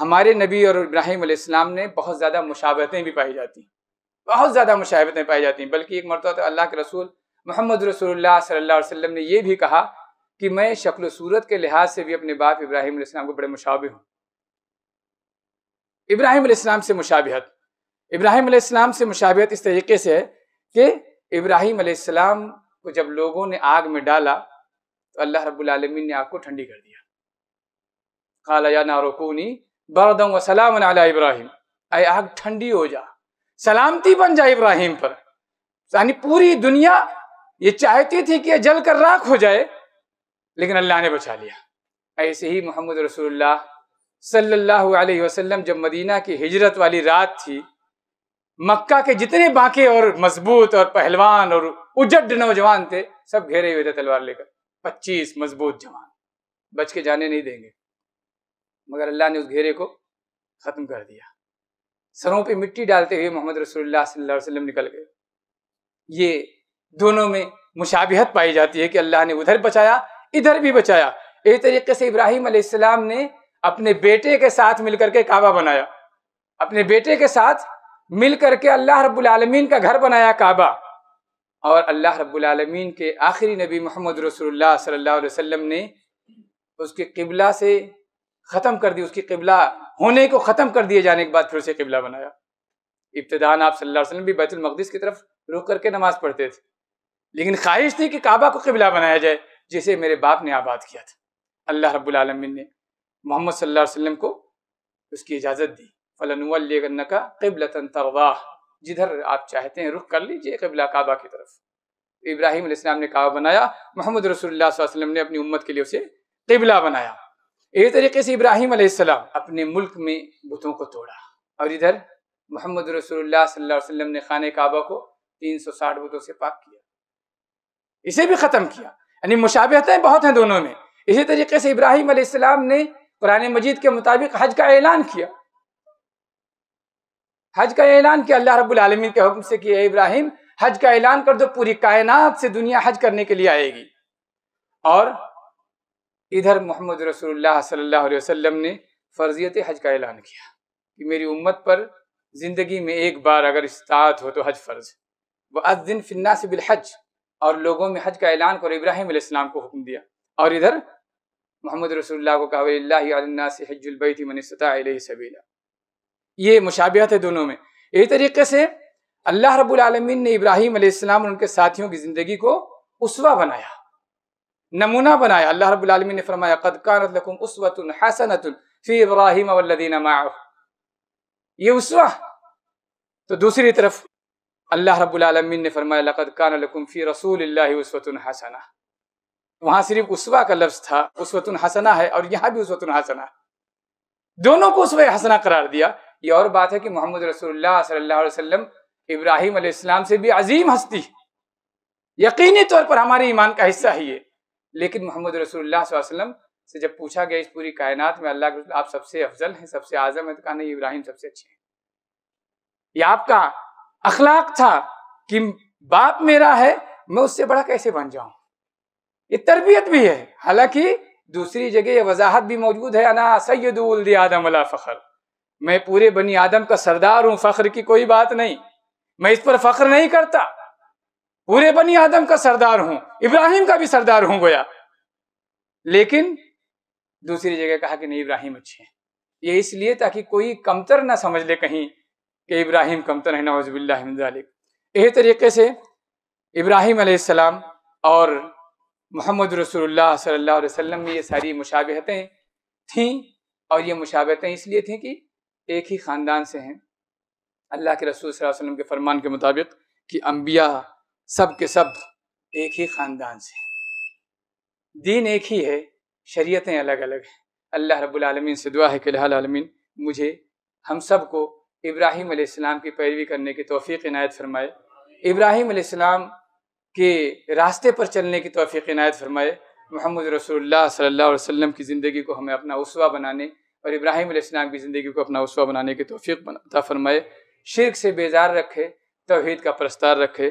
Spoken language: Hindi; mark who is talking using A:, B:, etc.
A: हमारे नबी और इब्राहिम आसमाम ने बहुत ज़्यादा मुशावतें भी पाई जाती बहुत ज़्यादा मुशावतें पाई जाती हैं बल्कि एक मरतबा तो अल्लाह के रसूल मोहम्मद रसोल्ला सल्ला वसम ने यह भी कहा कि मैं शक्ल सूरत के लिहाज से भी अपने बाप इब्राहिम आसमाम को बड़े मुशाबे हूँ इब्राहिम आसमाम से मुशाबहत इब्राहिम आसमाम से मुशाबहत इस तरीके से है कि इब्राहिम आसमाम को जब लोगों ने आग में डाला तो अल्लाह रब्बुल रबालमीन ने आग को ठंडी कर दिया खाला या नारोकूनी बरदम वसलाम इब्राहिम आए आग ठंडी हो जा सलामती बन जाए इब्राहिम पर यानी पूरी दुनिया ये चाहती थी कि जल कर राख हो जाए लेकिन अल्लाह ने बचा लिया ऐसे ही मोहम्मद रसूलुल्लाह सल्लल्लाहु अलैहि वसल्लम जब मदीना की हिजरत वाली रात थी मक्का के जितने बांके और मजबूत और पहलवान और उजड नौजवान थे सब घेरे हुए थे तलवार लेकर पच्चीस मजबूत जवान बच के जाने नहीं देंगे मगर अल्लाह ने उस घेरे को ख़त्म कर दिया सरों पे मिट्टी डालते हुए मोहम्मद रसूलुल्लाह सल्लल्लाहु अलैहि वसल्लम निकल गए ये दोनों में मुशाबिहत पाई जाती है कि अल्लाह ने उधर बचाया इधर भी बचाया इस तरीके से इब्राहिम अलैहिस्सलाम ने अपने बेटे के साथ मिलकर के काबा बनाया अपने बेटे के साथ मिलकर के अल्लाह रब्बुल आलमीन का घर बनाया काबा और अल्लाह रब्बुल आलमीन के आखिरी नबी मोहम्मद रसूलुल्लाह सल्लल्लाहु अलैहि वसल्लम ने उसके किबला से ख़त्म कर दी उसकी किबला होने को ख़त्म कर दिए जाने के बाद फिर उसे किबला बनाया इब्तदान आप सल्लल्लाहु अलैहि वसल्लम भी बैतुलमकदस की तरफ रुक करके नमाज पढ़ते थे लेकिन ख्वाहिश थी कि काबा को किबला बनाया जाए जिसे मेरे बाप ने आबाद किया था अल्लाह रब्लमिन ने मोहम्मद सल्ला वसम को उसकी इजाज़त दी फ़लन का तरवाह जिधर आप चाहते हैं रुख कर लीजिए किबला काबा की तरफ इब्राहिम ने काबा बनाया मोहम्मद रसोल्ला वसलम ने अपनी उम्मत के लिए उसे कबला बनाया इसी तरीके से इब्राहिम आसमाम अपने मुल्क में बुतों को तोड़ा और इधर मोहम्मद रसोल्ला वसल्लम ने खान काबा को 360 बुतों से पाक किया इसे भी ख़त्म किया यानी मुशाबहतें बहुत हैं दोनों में इसी तरीके से इब्राहिम आसमाम ने कुरान मजीद के मुताबिक हज का ऐलान किया हज का ऐलान किया अल्लाह रब्बुल आलमीन के हुक्म से किया इब्राहिम हज का ऐलान कर दो पूरी कायनात से दुनिया हज करने के लिए आएगी और इधर मोहम्मद रसोल्ला सल्लल्लाहु ने फ़र्जियत हज का ऐलान किया कि मेरी उम्मत पर ज़िंदगी में एक बार अगर इस्तात हो तो हज फ़र्ज व दिन फिन्ना से बिलहज और लोगों में हज का ऐलान कर इब्राहिम को हुक्म दिया और इधर मोहम्मद रसोल्ला को कहा से हजुलबई थी मनसता सबीला ये मुशाबियत है दोनों में इसी तरीके से अल्लाह रबालमीन ने इब्राहिम और उनके साथियों की ज़िंदगी को उसवा बनाया नमूना बनाया अल्लाह रबालमी ने फरमाया कद कानत लकुम उसवतुन हसनतुन फ़ी इब्राहिम वल्लदीन माह ये उसवा तो दूसरी तरफ अल्लाह रबालमीन ने फरमाया लकद कान लकुम फ़ी रसूल उसवतुन हसना वहां सिर्फ उसवा का लफ्ज़ था उसवतुन हसना है और यहाँ भी उसवतुन हसना दोनों को उसवा हसना करार दिया ये और बात है कि मोहम्मद रसोल्ला सल्लल्लाहु अलैहि वसल्लम इब्राहिम अलैहिस्सलाम से भी अजीम हस्ती यकीनी तौर पर हमारे ईमान का हिस्सा ही है लेकिन मोहम्मद रसूल से जब पूछा गया इस पूरी कायनात में अल्लाह के आप सबसे अफजल हैं सबसे आजम है तो कहा नहीं इब्राहिम सबसे अच्छे हैं ये आपका अखलाक था कि बाप मेरा है मैं उससे बड़ा कैसे बन जाऊं ये तरबियत भी है हालांकि दूसरी जगह ये वजाहत भी मौजूद है अना सैदुल आदम अला फ़खर मैं पूरे बनी आदम का सरदार हूं फ़ख्र की कोई बात नहीं मैं इस पर फ़ख्र नहीं करता पूरे बनी आदम का सरदार हूं इब्राहिम का भी सरदार हूं गोया लेकिन दूसरी जगह कहा कि नहीं इब्राहिम अच्छे हैं ये इसलिए ताकि कोई कमतर ना समझ ले कहीं कि इब्राहिम कमतर है नवजबिल्लाक यही तरीके से इब्राहिम आसमाम और मोहम्मद रसोल्ला सल्ला वसम में ये सारी मुशाबहतें थीं और ये मुशाबहतें इसलिए थीं कि एक ही ख़ानदान से हैं अल्लाह के रसूल वसलम के फरमान के मुताबिक कि अम्बिया सब के सब एक ही ख़ानदान से दीन एक ही है शरीयतें अलग अलग हैं अल्लाह रब्बुल रबालमीन से दुआ है कि आलमीन मुझे हम सब को इब्राहिम आसमाम की पैरवी करने की तोफ़ी इनायत फरमाए इब्राहिम आसमाम के रास्ते पर चलने की तोफ़ी इनायत फरमाए मोहम्मद रसोल्ला सल्ला वसम की ज़िंदगी को हमें अपना उसवा बनाने और इब्राहिम आसमाम की ज़िंदगी को अपना उसवा बनाने की तोफ़ी बनता फरमाए शिरक से बेजार रखे तोहद का प्रस्ताव रखे